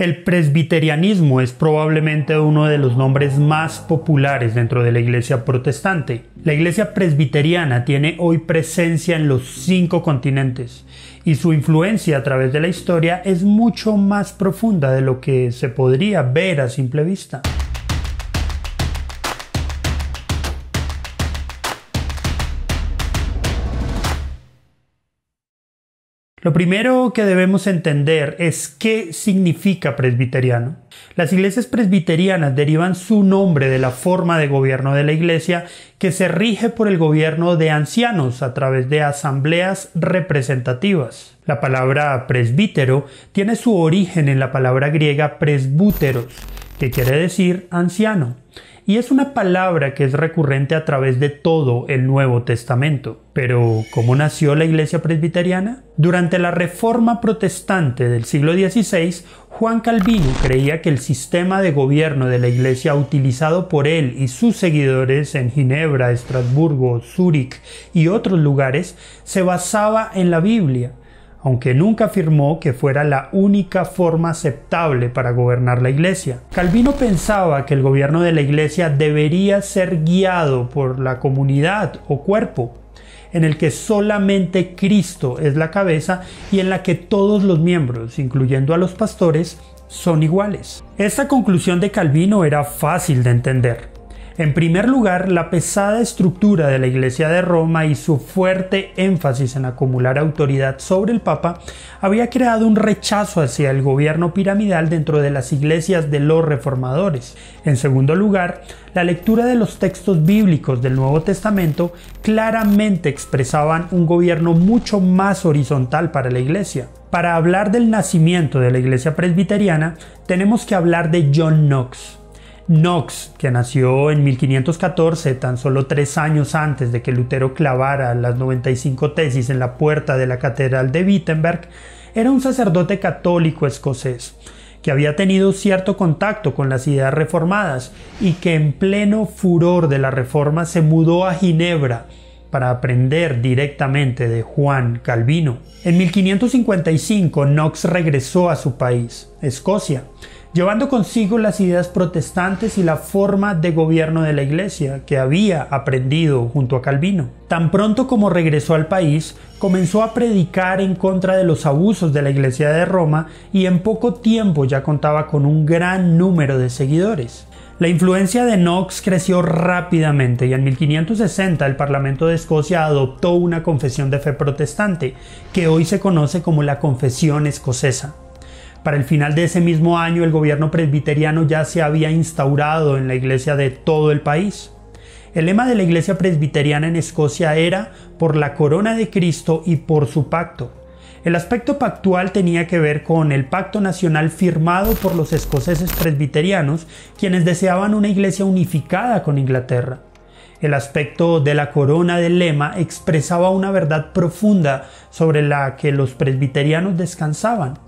El presbiterianismo es probablemente uno de los nombres más populares dentro de la Iglesia protestante. La Iglesia presbiteriana tiene hoy presencia en los cinco continentes y su influencia a través de la historia es mucho más profunda de lo que se podría ver a simple vista. Lo primero que debemos entender es qué significa presbiteriano. Las iglesias presbiterianas derivan su nombre de la forma de gobierno de la iglesia que se rige por el gobierno de ancianos a través de asambleas representativas. La palabra presbítero tiene su origen en la palabra griega presbúteros, que quiere decir anciano y es una palabra que es recurrente a través de todo el Nuevo Testamento. Pero, ¿cómo nació la Iglesia Presbiteriana? Durante la Reforma Protestante del siglo XVI, Juan Calvino creía que el sistema de gobierno de la Iglesia utilizado por él y sus seguidores en Ginebra, Estrasburgo, Zúrich y otros lugares se basaba en la Biblia aunque nunca afirmó que fuera la única forma aceptable para gobernar la Iglesia. Calvino pensaba que el gobierno de la Iglesia debería ser guiado por la comunidad o cuerpo, en el que solamente Cristo es la cabeza y en la que todos los miembros, incluyendo a los pastores, son iguales. Esta conclusión de Calvino era fácil de entender. En primer lugar, la pesada estructura de la Iglesia de Roma y su fuerte énfasis en acumular autoridad sobre el Papa había creado un rechazo hacia el gobierno piramidal dentro de las iglesias de los reformadores. En segundo lugar, la lectura de los textos bíblicos del Nuevo Testamento claramente expresaban un gobierno mucho más horizontal para la iglesia. Para hablar del nacimiento de la iglesia presbiteriana, tenemos que hablar de John Knox Knox, que nació en 1514, tan solo tres años antes de que Lutero clavara las 95 tesis en la puerta de la Catedral de Wittenberg, era un sacerdote católico escocés, que había tenido cierto contacto con las ideas reformadas y que en pleno furor de la reforma se mudó a Ginebra, para aprender directamente de Juan Calvino. En 1555 Knox regresó a su país, Escocia, llevando consigo las ideas protestantes y la forma de gobierno de la Iglesia que había aprendido junto a Calvino. Tan pronto como regresó al país, comenzó a predicar en contra de los abusos de la Iglesia de Roma y en poco tiempo ya contaba con un gran número de seguidores. La influencia de Knox creció rápidamente y en 1560 el Parlamento de Escocia adoptó una confesión de fe protestante, que hoy se conoce como la Confesión Escocesa. Para el final de ese mismo año el gobierno presbiteriano ya se había instaurado en la iglesia de todo el país. El lema de la iglesia presbiteriana en Escocia era por la corona de Cristo y por su pacto. El aspecto pactual tenía que ver con el pacto nacional firmado por los escoceses presbiterianos, quienes deseaban una iglesia unificada con Inglaterra. El aspecto de la corona del lema expresaba una verdad profunda sobre la que los presbiterianos descansaban.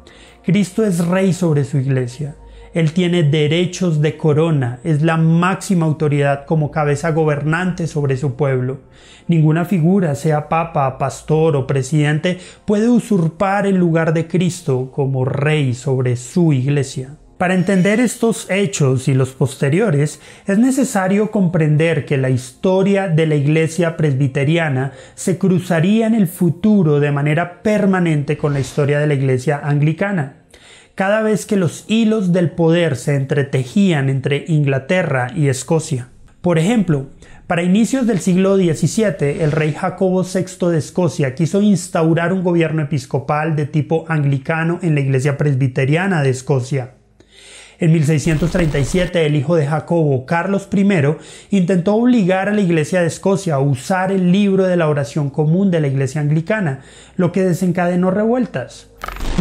Cristo es rey sobre su iglesia. Él tiene derechos de corona, es la máxima autoridad como cabeza gobernante sobre su pueblo. Ninguna figura, sea papa, pastor o presidente, puede usurpar el lugar de Cristo como rey sobre su iglesia. Para entender estos hechos y los posteriores, es necesario comprender que la historia de la Iglesia presbiteriana se cruzaría en el futuro de manera permanente con la historia de la Iglesia anglicana cada vez que los hilos del poder se entretejían entre Inglaterra y Escocia. Por ejemplo, para inicios del siglo XVII, el rey Jacobo VI de Escocia quiso instaurar un gobierno episcopal de tipo anglicano en la iglesia presbiteriana de Escocia. En 1637, el hijo de Jacobo, Carlos I, intentó obligar a la Iglesia de Escocia a usar el libro de la oración común de la Iglesia anglicana, lo que desencadenó revueltas.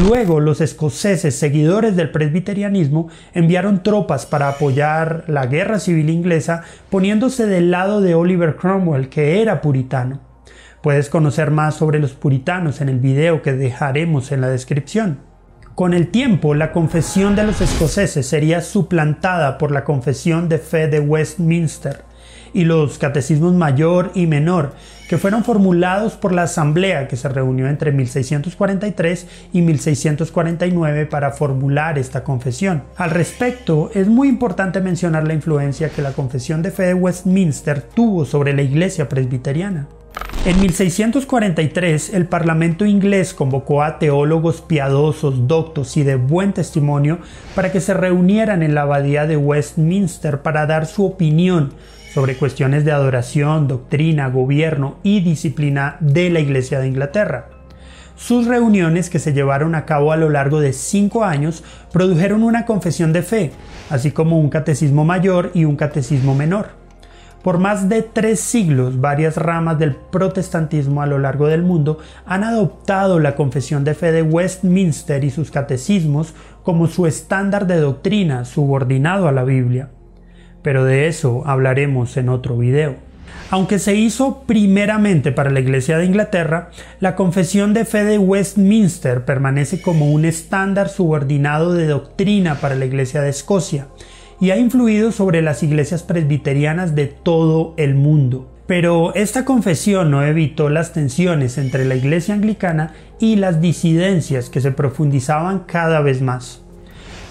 Luego, los escoceses, seguidores del presbiterianismo, enviaron tropas para apoyar la guerra civil inglesa, poniéndose del lado de Oliver Cromwell, que era puritano. Puedes conocer más sobre los puritanos en el video que dejaremos en la descripción. Con el tiempo, la confesión de los escoceses sería suplantada por la confesión de fe de Westminster y los catecismos mayor y menor, que fueron formulados por la Asamblea que se reunió entre 1643 y 1649 para formular esta confesión. Al respecto, es muy importante mencionar la influencia que la confesión de fe de Westminster tuvo sobre la Iglesia presbiteriana. En 1643 el Parlamento inglés convocó a teólogos piadosos, doctos y de buen testimonio para que se reunieran en la abadía de Westminster para dar su opinión sobre cuestiones de adoración, doctrina, gobierno y disciplina de la Iglesia de Inglaterra. Sus reuniones que se llevaron a cabo a lo largo de cinco años produjeron una confesión de fe, así como un catecismo mayor y un catecismo menor. Por más de tres siglos, varias ramas del protestantismo a lo largo del mundo han adoptado la confesión de fe de Westminster y sus catecismos como su estándar de doctrina subordinado a la Biblia. Pero de eso hablaremos en otro video. Aunque se hizo primeramente para la Iglesia de Inglaterra, la confesión de fe de Westminster permanece como un estándar subordinado de doctrina para la Iglesia de Escocia y ha influido sobre las iglesias presbiterianas de todo el mundo. Pero esta confesión no evitó las tensiones entre la iglesia anglicana y las disidencias que se profundizaban cada vez más.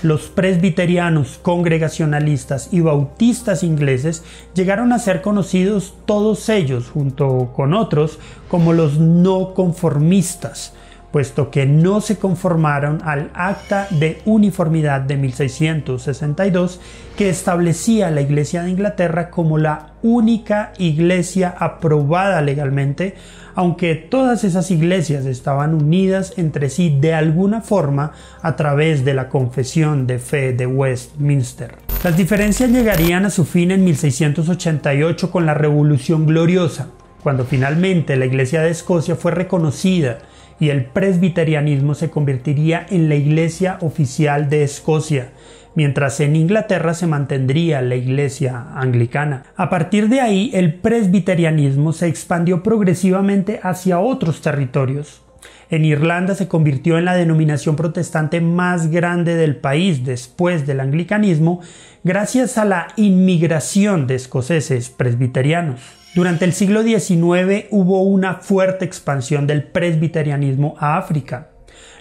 Los presbiterianos, congregacionalistas y bautistas ingleses llegaron a ser conocidos todos ellos, junto con otros, como los no conformistas, puesto que no se conformaron al Acta de Uniformidad de 1662 que establecía la Iglesia de Inglaterra como la única iglesia aprobada legalmente, aunque todas esas iglesias estaban unidas entre sí de alguna forma a través de la Confesión de Fe de Westminster. Las diferencias llegarían a su fin en 1688 con la Revolución Gloriosa, cuando finalmente la Iglesia de Escocia fue reconocida y el presbiterianismo se convertiría en la iglesia oficial de Escocia, mientras en Inglaterra se mantendría la iglesia anglicana. A partir de ahí, el presbiterianismo se expandió progresivamente hacia otros territorios. En Irlanda se convirtió en la denominación protestante más grande del país después del anglicanismo, gracias a la inmigración de escoceses presbiterianos. Durante el siglo XIX hubo una fuerte expansión del presbiterianismo a África.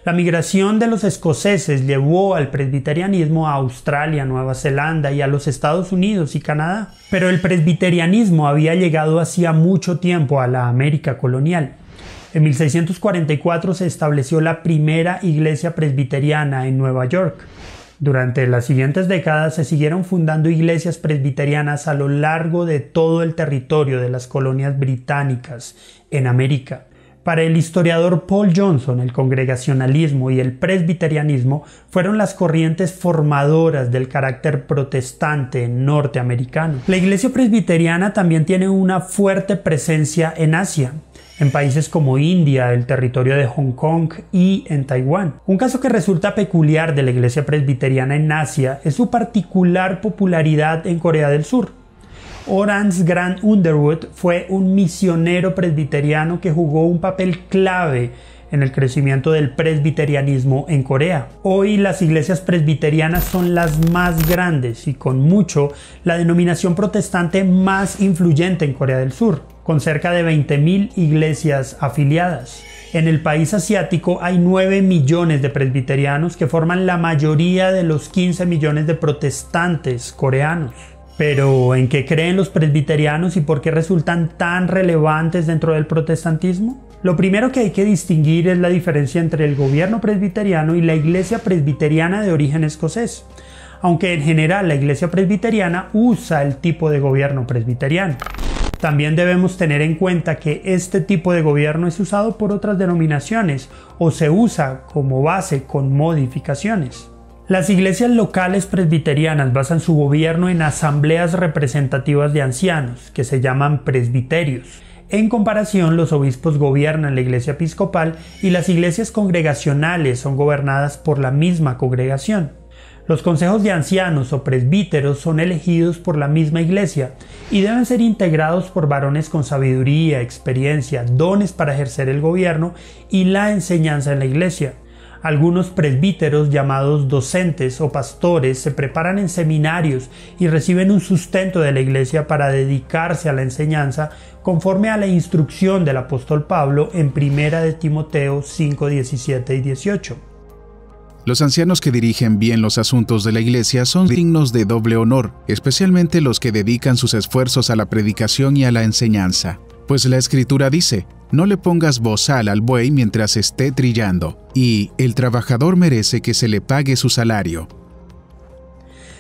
La migración de los escoceses llevó al presbiterianismo a Australia, Nueva Zelanda y a los Estados Unidos y Canadá. Pero el presbiterianismo había llegado hacía mucho tiempo a la América colonial. En 1644 se estableció la primera iglesia presbiteriana en Nueva York. Durante las siguientes décadas se siguieron fundando iglesias presbiterianas a lo largo de todo el territorio de las colonias británicas en América. Para el historiador Paul Johnson, el congregacionalismo y el presbiterianismo fueron las corrientes formadoras del carácter protestante norteamericano. La iglesia presbiteriana también tiene una fuerte presencia en Asia en países como India, el territorio de Hong Kong y en Taiwán. Un caso que resulta peculiar de la Iglesia Presbiteriana en Asia es su particular popularidad en Corea del Sur. Orans Grant Underwood fue un misionero presbiteriano que jugó un papel clave en el crecimiento del presbiterianismo en Corea. Hoy las iglesias presbiterianas son las más grandes y con mucho la denominación protestante más influyente en Corea del Sur con cerca de 20.000 iglesias afiliadas. En el país asiático hay 9 millones de presbiterianos que forman la mayoría de los 15 millones de protestantes coreanos. Pero, ¿en qué creen los presbiterianos y por qué resultan tan relevantes dentro del protestantismo? Lo primero que hay que distinguir es la diferencia entre el gobierno presbiteriano y la iglesia presbiteriana de origen escocés, aunque en general la iglesia presbiteriana usa el tipo de gobierno presbiteriano. También debemos tener en cuenta que este tipo de gobierno es usado por otras denominaciones o se usa como base con modificaciones. Las iglesias locales presbiterianas basan su gobierno en asambleas representativas de ancianos, que se llaman presbiterios. En comparación, los obispos gobiernan la iglesia episcopal y las iglesias congregacionales son gobernadas por la misma congregación. Los consejos de ancianos o presbíteros son elegidos por la misma iglesia y deben ser integrados por varones con sabiduría, experiencia, dones para ejercer el gobierno y la enseñanza en la iglesia. Algunos presbíteros llamados docentes o pastores se preparan en seminarios y reciben un sustento de la iglesia para dedicarse a la enseñanza conforme a la instrucción del apóstol Pablo en 1 de Timoteo 5, 17 y 18. Los ancianos que dirigen bien los asuntos de la iglesia son dignos de doble honor, especialmente los que dedican sus esfuerzos a la predicación y a la enseñanza. Pues la escritura dice, no le pongas bozal al buey mientras esté trillando, y el trabajador merece que se le pague su salario.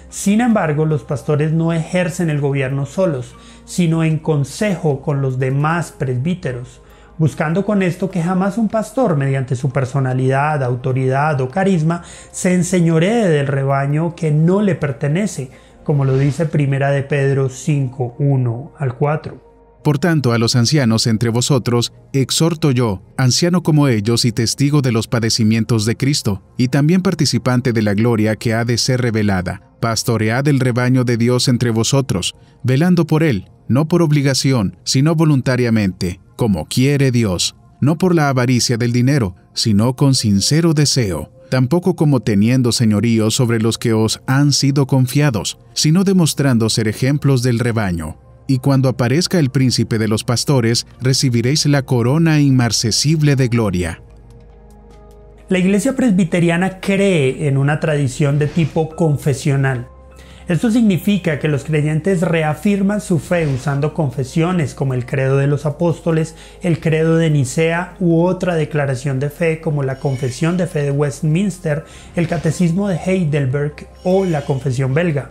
Sin embargo, los pastores no ejercen el gobierno solos, sino en consejo con los demás presbíteros buscando con esto que jamás un pastor, mediante su personalidad, autoridad o carisma, se enseñoree del rebaño que no le pertenece, como lo dice Primera de Pedro 5, 1 al 4. Por tanto, a los ancianos entre vosotros, exhorto yo, anciano como ellos y testigo de los padecimientos de Cristo, y también participante de la gloria que ha de ser revelada, pastoread el rebaño de Dios entre vosotros, velando por él, no por obligación, sino voluntariamente como quiere Dios, no por la avaricia del dinero, sino con sincero deseo, tampoco como teniendo señorío sobre los que os han sido confiados, sino demostrando ser ejemplos del rebaño. Y cuando aparezca el príncipe de los pastores, recibiréis la corona inmarcesible de gloria. La iglesia presbiteriana cree en una tradición de tipo confesional esto significa que los creyentes reafirman su fe usando confesiones como el credo de los apóstoles, el credo de Nicea u otra declaración de fe como la confesión de fe de Westminster, el catecismo de Heidelberg o la confesión belga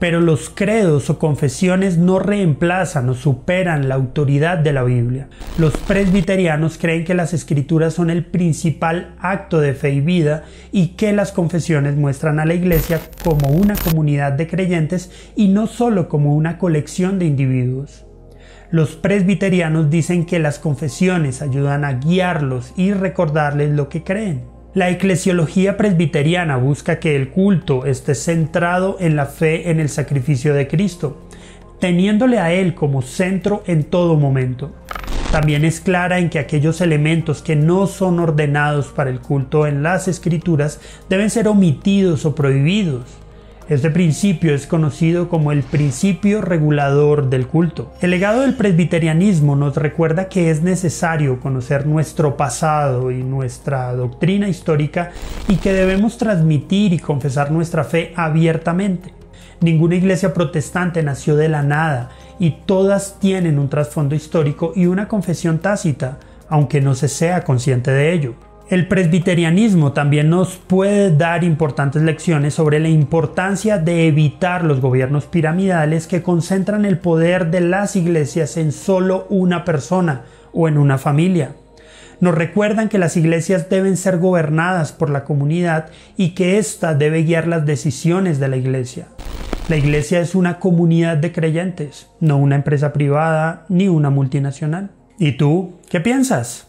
pero los credos o confesiones no reemplazan o superan la autoridad de la Biblia. Los presbiterianos creen que las escrituras son el principal acto de fe y vida y que las confesiones muestran a la iglesia como una comunidad de creyentes y no solo como una colección de individuos. Los presbiterianos dicen que las confesiones ayudan a guiarlos y recordarles lo que creen. La eclesiología presbiteriana busca que el culto esté centrado en la fe en el sacrificio de Cristo, teniéndole a Él como centro en todo momento. También es clara en que aquellos elementos que no son ordenados para el culto en las escrituras deben ser omitidos o prohibidos. Este principio es conocido como el principio regulador del culto. El legado del presbiterianismo nos recuerda que es necesario conocer nuestro pasado y nuestra doctrina histórica y que debemos transmitir y confesar nuestra fe abiertamente. Ninguna iglesia protestante nació de la nada y todas tienen un trasfondo histórico y una confesión tácita, aunque no se sea consciente de ello. El presbiterianismo también nos puede dar importantes lecciones sobre la importancia de evitar los gobiernos piramidales que concentran el poder de las iglesias en solo una persona o en una familia. Nos recuerdan que las iglesias deben ser gobernadas por la comunidad y que ésta debe guiar las decisiones de la iglesia. La iglesia es una comunidad de creyentes, no una empresa privada ni una multinacional. ¿Y tú qué piensas?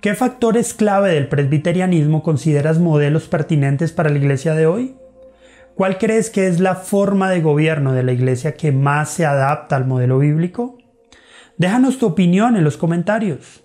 ¿Qué factores clave del presbiterianismo consideras modelos pertinentes para la Iglesia de hoy? ¿Cuál crees que es la forma de gobierno de la Iglesia que más se adapta al modelo bíblico? Déjanos tu opinión en los comentarios.